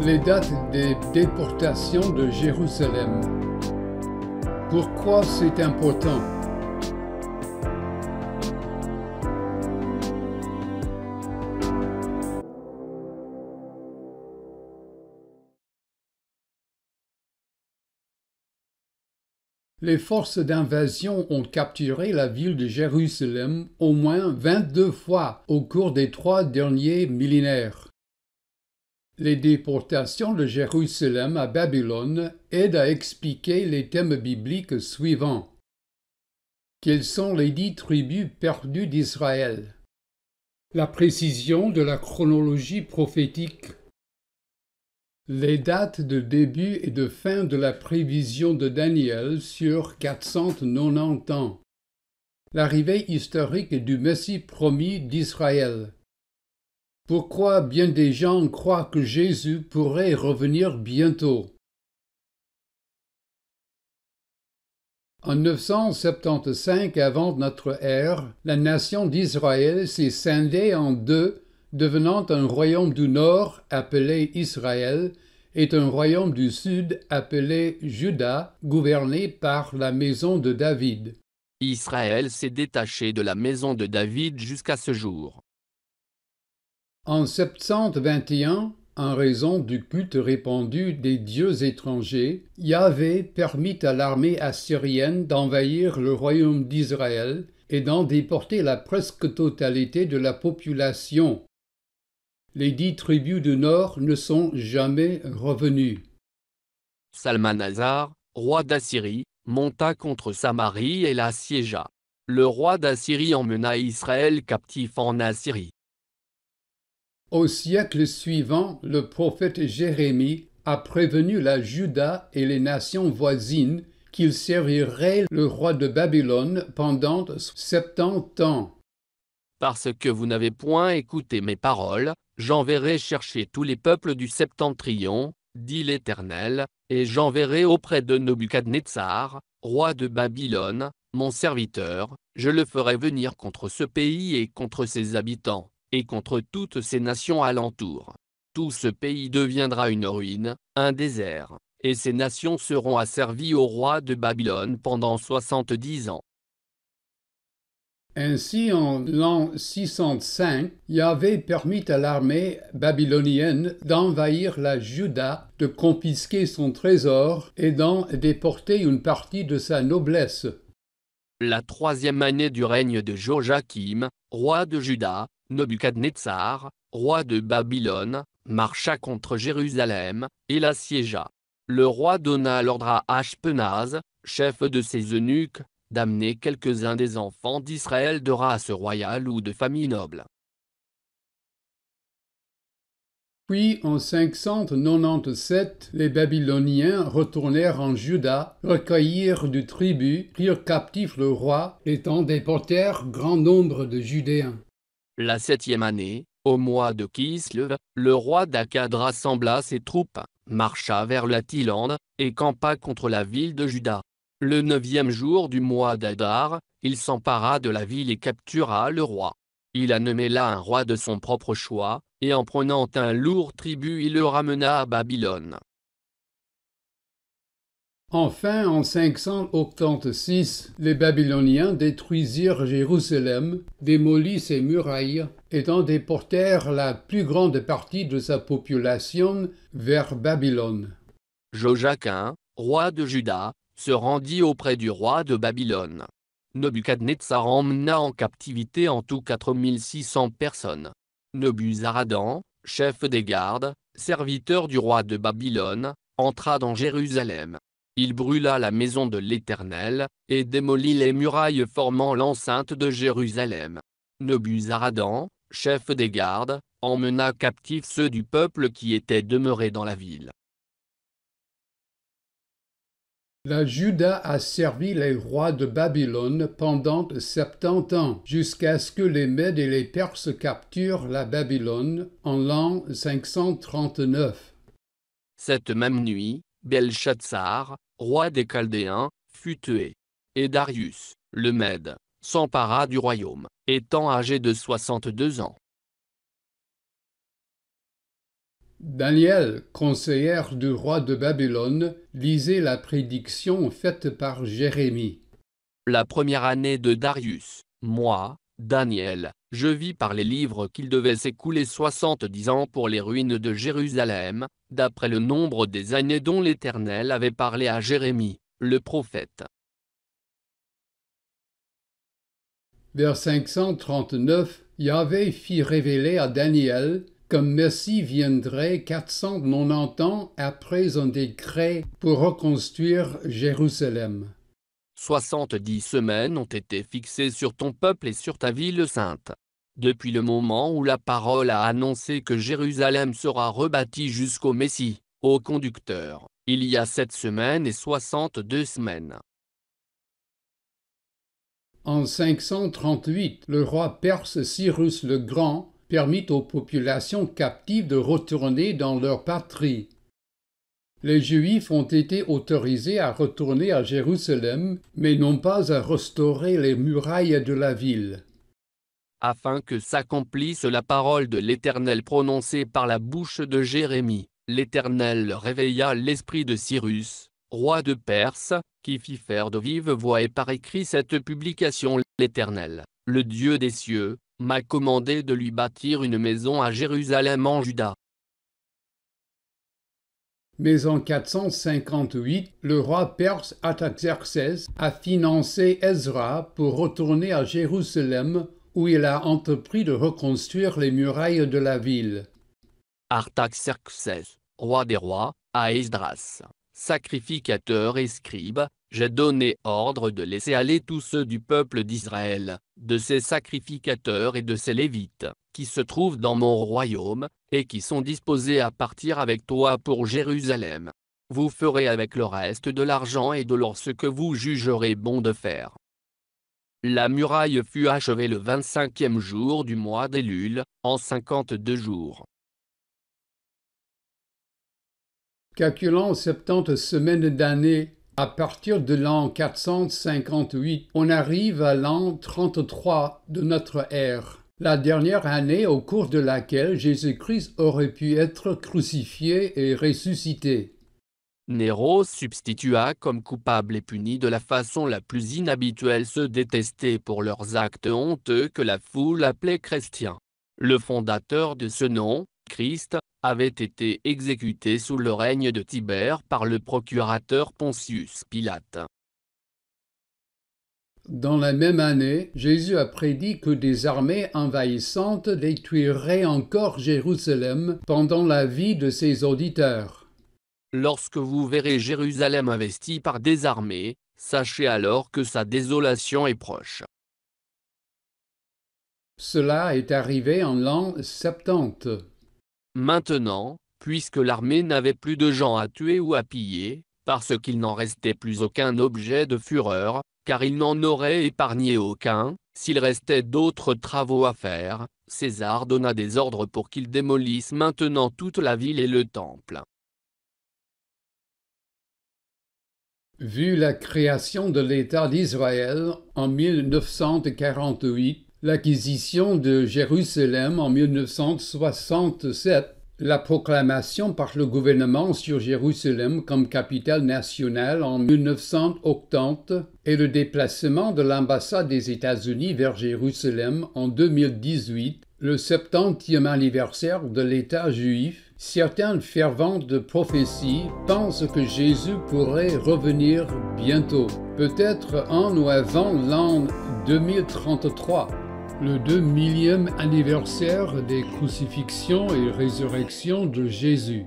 les dates des déportations de Jérusalem. Pourquoi c'est important Les forces d'invasion ont capturé la ville de Jérusalem au moins 22 fois au cours des trois derniers millénaires. Les déportations de Jérusalem à Babylone aident à expliquer les thèmes bibliques suivants. Quelles sont les dix tribus perdues d'Israël La précision de la chronologie prophétique les dates de début et de fin de la prévision de Daniel sur 490 ans. L'arrivée historique du Messie promis d'Israël. Pourquoi bien des gens croient que Jésus pourrait revenir bientôt En 975 avant notre ère, la nation d'Israël s'est scindée en deux, devenant un royaume du nord appelé Israël et un royaume du sud appelé Juda, gouverné par la maison de David. Israël s'est détaché de la maison de David jusqu'à ce jour. En 721, en raison du culte répandu des dieux étrangers, Yahvé permit à l'armée assyrienne d'envahir le royaume d'Israël et d'en déporter la presque totalité de la population. Les dix tribus du Nord ne sont jamais revenues. Salmanazar, roi d'Assyrie, monta contre Samarie et la siégea. Le roi d'Assyrie emmena Israël captif en Assyrie. Au siècle suivant, le prophète Jérémie a prévenu la Juda et les nations voisines qu'il servirait le roi de Babylone pendant septante ans. Parce que vous n'avez point écouté mes paroles, j'enverrai chercher tous les peuples du septentrion, dit l'Éternel, et j'enverrai auprès de Nebuchadnezzar, roi de Babylone, mon serviteur, je le ferai venir contre ce pays et contre ses habitants et contre toutes ces nations alentour. Tout ce pays deviendra une ruine, un désert, et ces nations seront asservies au roi de Babylone pendant soixante-dix ans. Ainsi, en l'an 605, Yahvé permit à l'armée babylonienne d'envahir la Juda, de confisquer son trésor et d'en déporter une partie de sa noblesse. La troisième année du règne de Joachim, roi de Juda, Nebuchadnezzar, roi de Babylone, marcha contre Jérusalem, et la Le roi donna l'ordre à Ashpenaz, chef de ses eunuques, d'amener quelques-uns des enfants d'Israël de race royale ou de famille noble. Puis en 597, les Babyloniens retournèrent en Juda, recueillirent du tribut, prirent captif le roi et en déportèrent grand nombre de Judéens. La septième année, au mois de Kislev, le roi d'Akkad rassembla ses troupes, marcha vers la Tilande, et campa contre la ville de Juda. Le neuvième jour du mois d'Adar, il s'empara de la ville et captura le roi. Il a nommé là un roi de son propre choix, et en prenant un lourd tribut il le ramena à Babylone. Enfin, en 586, les Babyloniens détruisirent Jérusalem, démolirent ses murailles, et en déportèrent la plus grande partie de sa population vers Babylone. Jojaquin, roi de Juda, se rendit auprès du roi de Babylone. Nebuchadnezzar emmena en captivité en tout 4600 personnes. Nebuzaradan, chef des gardes, serviteur du roi de Babylone, entra dans Jérusalem il brûla la maison de l'Éternel, et démolit les murailles formant l'enceinte de Jérusalem. Nebu-Zaradan, chef des gardes, emmena captifs ceux du peuple qui étaient demeurés dans la ville. La Juda a servi les rois de Babylone pendant 70 ans, jusqu'à ce que les Mèdes et les Perses capturent la Babylone en l'an 539. Cette même nuit, Belshazzar, roi des Chaldéens, fut tué. Et Darius, le Mède, s'empara du royaume, étant âgé de 62 ans. Daniel, conseillère du roi de Babylone, lisait la prédiction faite par Jérémie. La première année de Darius, moi, Daniel, je vis par les livres qu'il devait s'écouler 70 ans pour les ruines de Jérusalem, d'après le nombre des années dont l'Éternel avait parlé à Jérémie, le prophète. Vers 539, Yahvé fit révéler à Daniel comme Messie viendrait 490 ans après un décret pour reconstruire Jérusalem. 70 semaines ont été fixées sur ton peuple et sur ta ville sainte depuis le moment où la parole a annoncé que Jérusalem sera rebâtie jusqu'au Messie, au conducteur, il y a sept semaines et soixante-deux semaines. En 538, le roi perse Cyrus le Grand permit aux populations captives de retourner dans leur patrie. Les Juifs ont été autorisés à retourner à Jérusalem, mais non pas à restaurer les murailles de la ville afin que s'accomplisse la parole de l'Éternel prononcée par la bouche de Jérémie. L'Éternel réveilla l'esprit de Cyrus, roi de Perse, qui fit faire de vive voix et par écrit cette publication. L'Éternel, le Dieu des cieux, m'a commandé de lui bâtir une maison à Jérusalem en Juda. Mais en 458, le roi perse Ataxerxès a financé Ezra pour retourner à Jérusalem où il a entrepris de reconstruire les murailles de la ville. Artaxerxès, roi des rois, à Esdras, sacrificateur et scribe, j'ai donné ordre de laisser aller tous ceux du peuple d'Israël, de ses sacrificateurs et de ses Lévites, qui se trouvent dans mon royaume, et qui sont disposés à partir avec toi pour Jérusalem. Vous ferez avec le reste de l'argent et de l'or ce que vous jugerez bon de faire. La muraille fut achevée le 25e jour du mois d'Elul, en 52 jours. Calculant 70 semaines d'année, à partir de l'an 458, on arrive à l'an 33 de notre ère, la dernière année au cours de laquelle Jésus-Christ aurait pu être crucifié et ressuscité. Néros substitua comme coupable et puni de la façon la plus inhabituelle ceux détestés pour leurs actes honteux que la foule appelait chrétiens. Le fondateur de ce nom, Christ, avait été exécuté sous le règne de Tibère par le procurateur Pontius Pilate. Dans la même année, Jésus a prédit que des armées envahissantes détruiraient encore Jérusalem pendant la vie de ses auditeurs. Lorsque vous verrez Jérusalem investie par des armées, sachez alors que sa désolation est proche. Cela est arrivé en l'an 70. Maintenant, puisque l'armée n'avait plus de gens à tuer ou à piller, parce qu'il n'en restait plus aucun objet de fureur, car il n'en aurait épargné aucun, s'il restait d'autres travaux à faire, César donna des ordres pour qu'ils démolisse maintenant toute la ville et le temple. Vu la création de l'État d'Israël en 1948, l'acquisition de Jérusalem en 1967, la proclamation par le gouvernement sur Jérusalem comme capitale nationale en 1980 et le déplacement de l'ambassade des États-Unis vers Jérusalem en 2018, le 70e anniversaire de l'État juif, Certains fervents de prophétie pensent que Jésus pourrait revenir bientôt, peut-être en ou avant l'an 2033, le 2 millième anniversaire des crucifixions et résurrections de Jésus.